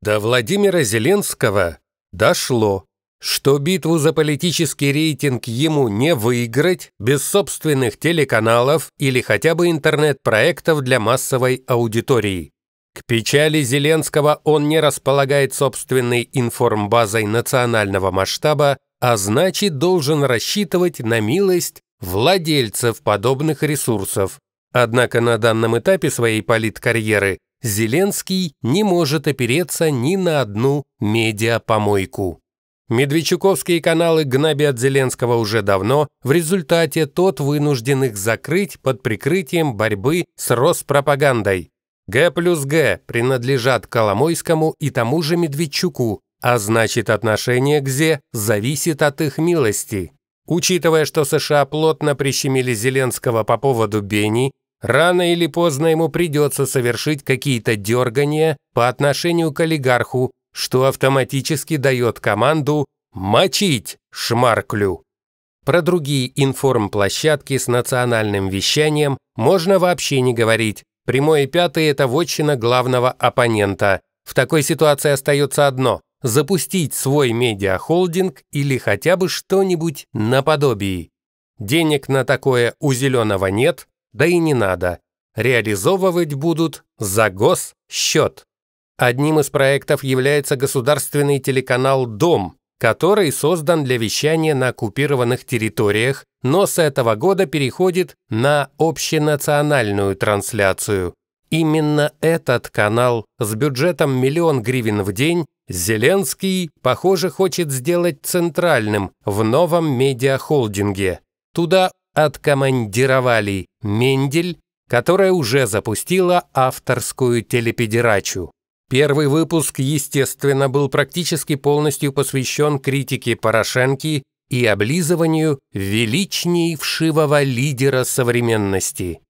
До Владимира Зеленского дошло, что битву за политический рейтинг ему не выиграть без собственных телеканалов или хотя бы интернет-проектов для массовой аудитории. К печали Зеленского он не располагает собственной информбазой национального масштаба, а значит должен рассчитывать на милость владельцев подобных ресурсов. Однако на данном этапе своей политкарьеры Зеленский не может опереться ни на одну медиапомойку. Медведчуковские каналы гнобят Зеленского уже давно, в результате тот вынужден их закрыть под прикрытием борьбы с Роспропагандой. Г плюс Г принадлежат Коломойскому и тому же Медведчуку, а значит отношение к ЗЕ зависит от их милости. Учитывая, что США плотно прищемили Зеленского по поводу Бени, Рано или поздно ему придется совершить какие-то дергания по отношению к олигарху, что автоматически дает команду «мочить шмарклю». Про другие информплощадки с национальным вещанием можно вообще не говорить. Прямое пятое – это вотчина главного оппонента. В такой ситуации остается одно – запустить свой медиахолдинг или хотя бы что-нибудь наподобие. Денег на такое у «Зеленого» нет, да и не надо. Реализовывать будут за госсчет. Одним из проектов является государственный телеканал «Дом», который создан для вещания на оккупированных территориях, но с этого года переходит на общенациональную трансляцию. Именно этот канал с бюджетом миллион гривен в день Зеленский, похоже, хочет сделать центральным в новом медиахолдинге. Туда откомандировали Мендель, которая уже запустила авторскую телепедерачу. Первый выпуск, естественно, был практически полностью посвящен критике Порошенки и облизыванию величнейшего лидера современности.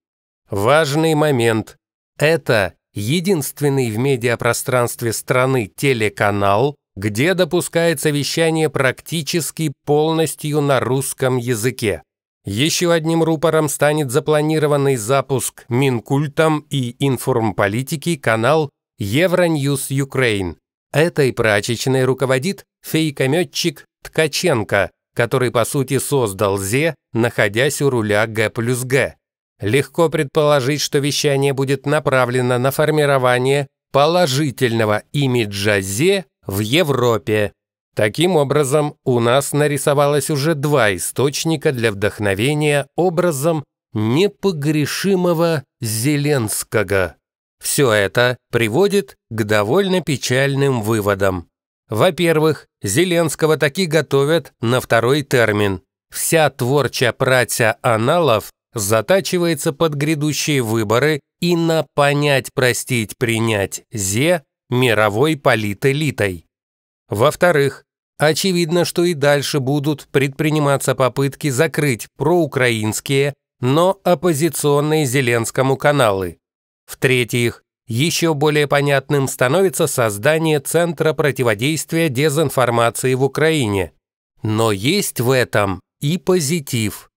Важный момент. Это единственный в медиапространстве страны телеканал, где допускается вещание практически полностью на русском языке. Еще одним рупором станет запланированный запуск Минкультом и информполитики канал Евроньюз Украин. Этой прачечной руководит фейкометчик Ткаченко, который по сути создал ЗЕ, находясь у руля Г плюс Г. Легко предположить, что вещание будет направлено на формирование положительного имиджа ЗЕ в Европе. Таким образом, у нас нарисовалось уже два источника для вдохновения образом непогрешимого Зеленского. Все это приводит к довольно печальным выводам. Во-первых, Зеленского таки готовят на второй термин. Вся творча праця аналов затачивается под грядущие выборы и на «понять, простить, принять» зе мировой политэлитой. Во-вторых, Очевидно, что и дальше будут предприниматься попытки закрыть проукраинские, но оппозиционные Зеленскому каналы. В-третьих, еще более понятным становится создание Центра противодействия дезинформации в Украине. Но есть в этом и позитив.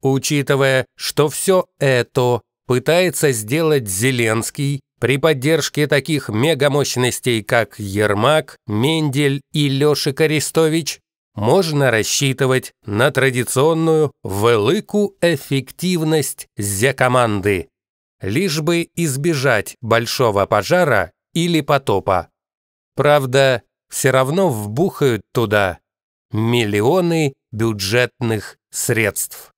Учитывая, что все это пытается сделать Зеленский, при поддержке таких мегамощностей, как Ермак, Мендель и Лёшик Арестович, можно рассчитывать на традиционную велику эффективность Зе-команды, лишь бы избежать большого пожара или потопа. Правда, все равно вбухают туда миллионы бюджетных средств.